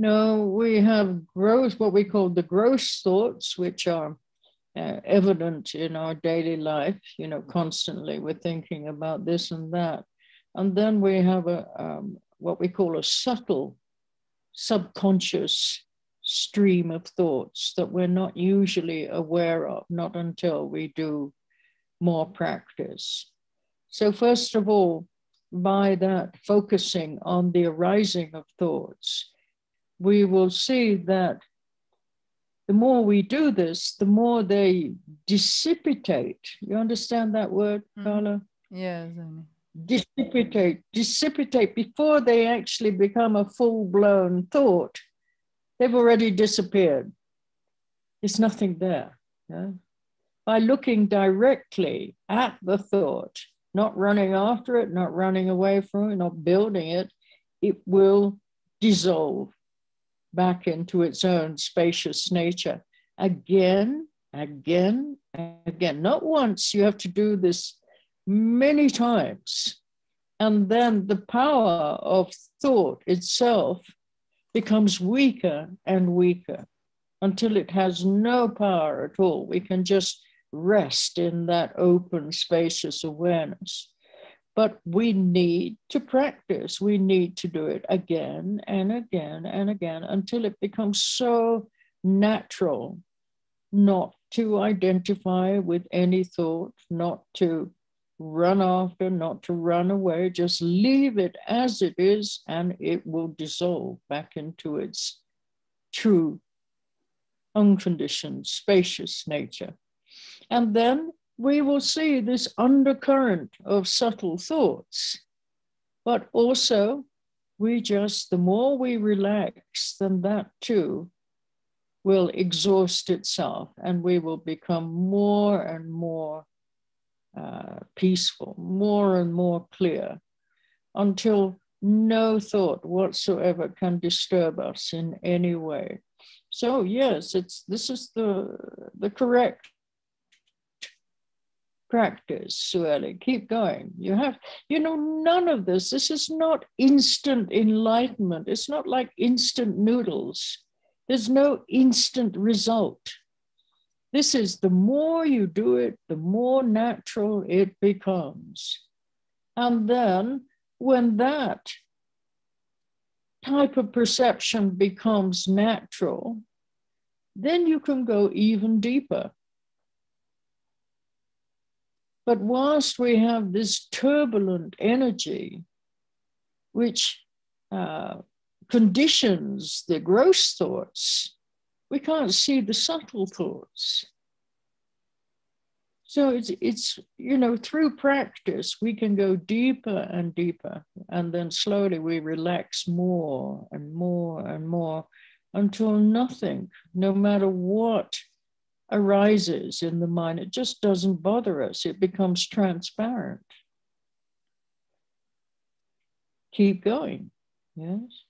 No, we have gross, what we call the gross thoughts, which are uh, evident in our daily life. You know, constantly we're thinking about this and that. And then we have a um, what we call a subtle, subconscious stream of thoughts that we're not usually aware of, not until we do more practice. So, first of all, by that focusing on the arising of thoughts, we will see that the more we do this, the more they dissipate. You understand that word, mm-hmm. Carla? Yes. Dissipate, dissipate before they actually become a full blown thought. They've already disappeared. There's nothing there. Yeah? By looking directly at the thought, not running after it, not running away from it, not building it, it will dissolve back into its own spacious nature again, again, again. Not once, you have to do this many times. And then the power of thought itself becomes weaker and weaker until it has no power at all. We can just rest in that open, spacious awareness. But we need to practice. We need to do it again and again and again until it becomes so natural not to identify with any thought, not to run after, not to run away. Just leave it as it is, and it will dissolve back into its true, unconditioned, spacious nature. And then we will see this undercurrent of subtle thoughts. But also, we just, the more we relax, then that too will exhaust itself and we will become more and more uh, peaceful, more and more clear, until no thought whatsoever can disturb us in any way. So yes, it's this is the the correct practice, Sueli. Keep going. You have, you know, none of this. This is not instant enlightenment. It's not like instant noodles. There's no instant result. This is the more you do it, the more natural it becomes. And then when that type of perception becomes natural, then you can go even deeper. But whilst we have this turbulent energy, which uh, conditions the gross thoughts, we can't see the subtle thoughts. So it's, it's, you know, through practice, we can go deeper and deeper. And then slowly we relax more and more and more until nothing, no matter what arises in the mind. It just doesn't bother us, it becomes transparent. Keep going. Yes.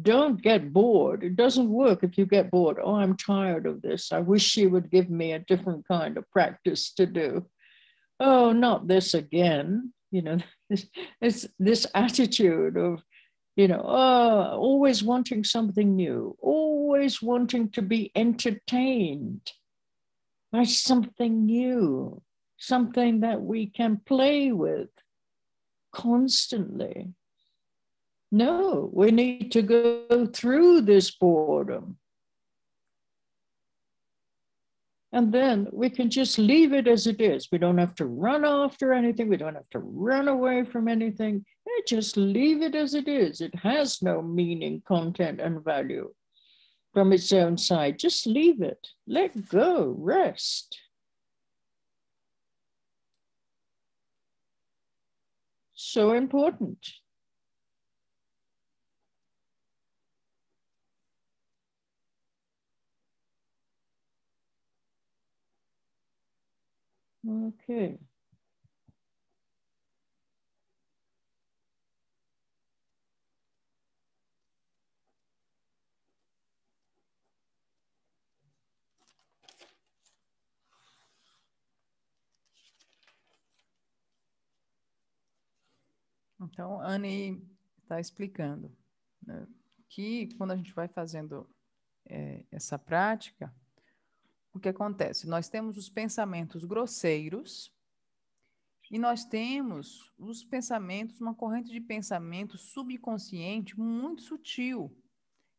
Don't get bored. It doesn't work if you get bored. Oh, I'm tired of this. I wish she would give me a different kind of practice to do. Oh, not this again. You know, it's, this attitude of, you know, oh, always wanting something new, always wanting to be entertained by something new, something that we can play with constantly. No, we need to go through this boredom. And then we can just leave it as it is. We don't have to run after anything. We don't have to run away from anything. We just leave it as it is. It has no meaning, content, and value from its own side. Just leave it, let go, rest. So important. Okay. Então, Anne está explicando né, que quando a gente vai fazendo é, essa prática, o que acontece? Nós temos os pensamentos grosseiros e nós temos os pensamentos, uma corrente de pensamento subconsciente muito sutil.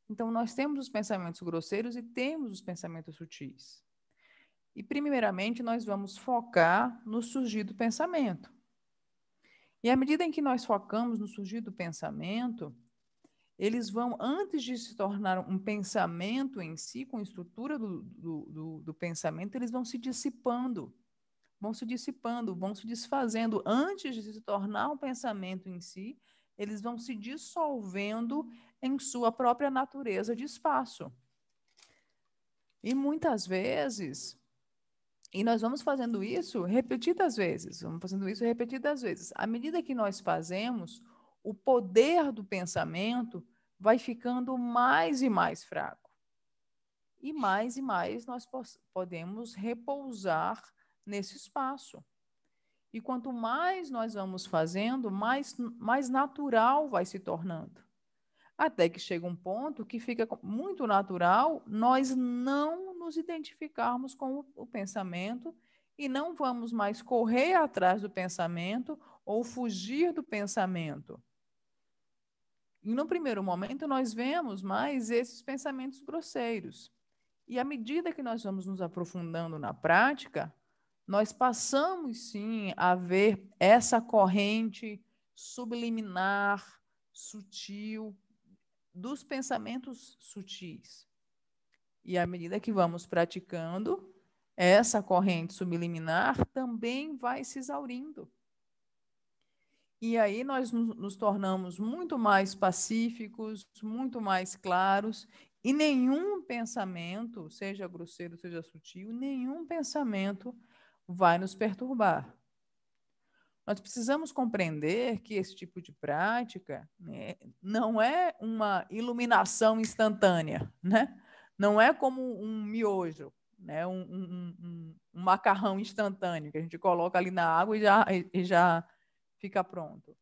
Então, nós temos os pensamentos grosseiros e temos os pensamentos sutis. E, primeiramente, nós vamos focar no surgir do pensamento. E à medida em que nós focamos no surgir do pensamento, eles vão, antes de se tornar um pensamento em si, com a estrutura do, do, do, do pensamento, eles vão se dissipando, vão se dissipando, vão se desfazendo. Antes de se tornar um pensamento em si, eles vão se dissolvendo em sua própria natureza de espaço. E muitas vezes e nós vamos fazendo isso repetidas vezes, vamos fazendo isso repetidas vezes. À medida que nós fazemos, o poder do pensamento vai ficando mais e mais fraco. E mais e mais nós podemos repousar nesse espaço. E quanto mais nós vamos fazendo, mais, mais natural vai se tornando. Até que chega um ponto que fica muito natural nós não nos identificarmos com o pensamento e não vamos mais correr atrás do pensamento ou fugir do pensamento. E no primeiro momento nós vemos mais esses pensamentos grosseiros. E à medida que nós vamos nos aprofundando na prática, nós passamos sim a ver essa corrente subliminar, sutil, dos pensamentos sutis. E à medida que vamos praticando, essa corrente subliminar também vai se exaurindo. E aí nós nos tornamos muito mais pacíficos, muito mais claros, e nenhum pensamento, seja grosseiro, seja sutil, nenhum pensamento vai nos perturbar. Nós precisamos compreender que esse tipo de prática né, não é uma iluminação instantânea, né? não é como um miojo, né? Um, um, um, um, macarrão instantâneo que a gente coloca ali na água e já, e já fica pronto.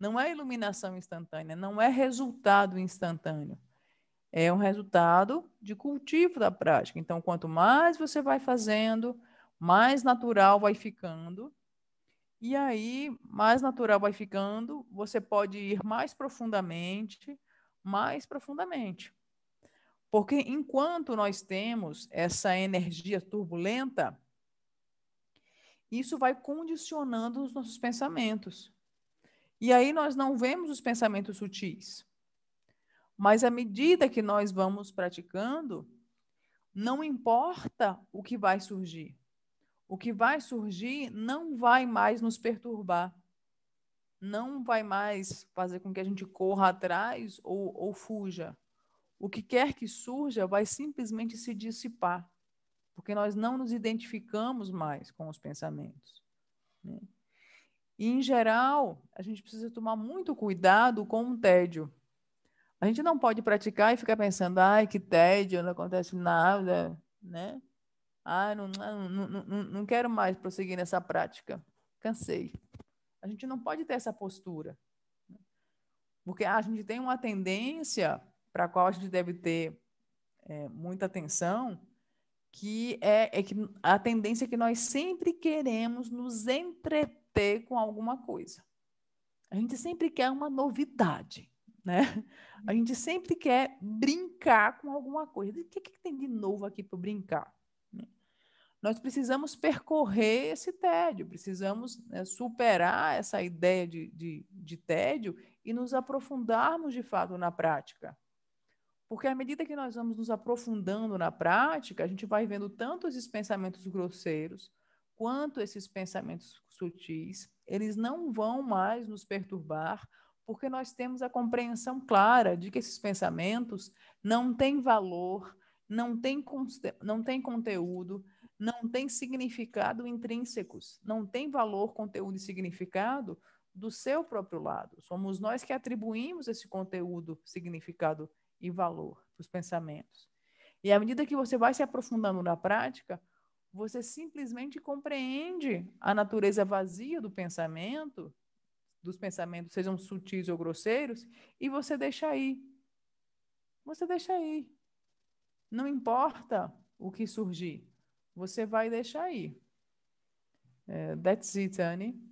Não é iluminação instantânea, não é resultado instantâneo. É um resultado de cultivo da prática. Então, quanto mais você vai fazendo, mais natural vai ficando. E aí, mais natural vai ficando, você pode ir mais profundamente, mais profundamente. Porque enquanto nós temos essa energia turbulenta, isso vai condicionando os nossos pensamentos. E aí nós não vemos os pensamentos sutis. Mas à medida que nós vamos praticando, não importa o que vai surgir. O que vai surgir não vai mais nos perturbar. Não vai mais fazer com que a gente corra atrás ou, ou fuja o que quer que surja vai simplesmente se dissipar, porque nós não nos identificamos mais com os pensamentos. Né? E, em geral, a gente precisa tomar muito cuidado com o tédio. A gente não pode praticar e ficar pensando, ai, que tédio, não acontece nada, né? Ah, não, não, não, não quero mais prosseguir nessa prática, cansei. A gente não pode ter essa postura. Né? Porque a gente tem uma tendência para a qual a gente deve ter é, muita atenção, que é, é que a tendência é que nós sempre queremos nos entreter com alguma coisa. A gente sempre quer uma novidade, né? A gente sempre quer brincar com alguma coisa. O que, que tem de novo aqui para brincar? Nós precisamos percorrer esse tédio, precisamos né, superar essa ideia de, de, de tédio e nos aprofundarmos de fato na prática. Porque à medida que nós vamos nos aprofundando na prática, a gente vai vendo tanto esses pensamentos grosseiros quanto esses pensamentos sutis, eles não vão mais nos perturbar, porque nós temos a compreensão clara de que esses pensamentos não têm valor, não têm, não têm conteúdo, não têm significado intrínsecos, não têm valor, conteúdo e significado do seu próprio lado. Somos nós que atribuímos esse conteúdo, significado e valor para os pensamentos. E à medida que você vai se aprofundando na prática, você simplesmente compreende a natureza vazia do pensamento, dos pensamentos, sejam sutis ou grosseiros, e você deixa aí. Você deixa aí. Não importa o que surgir, você vai deixar aí. É, that's it, Annie.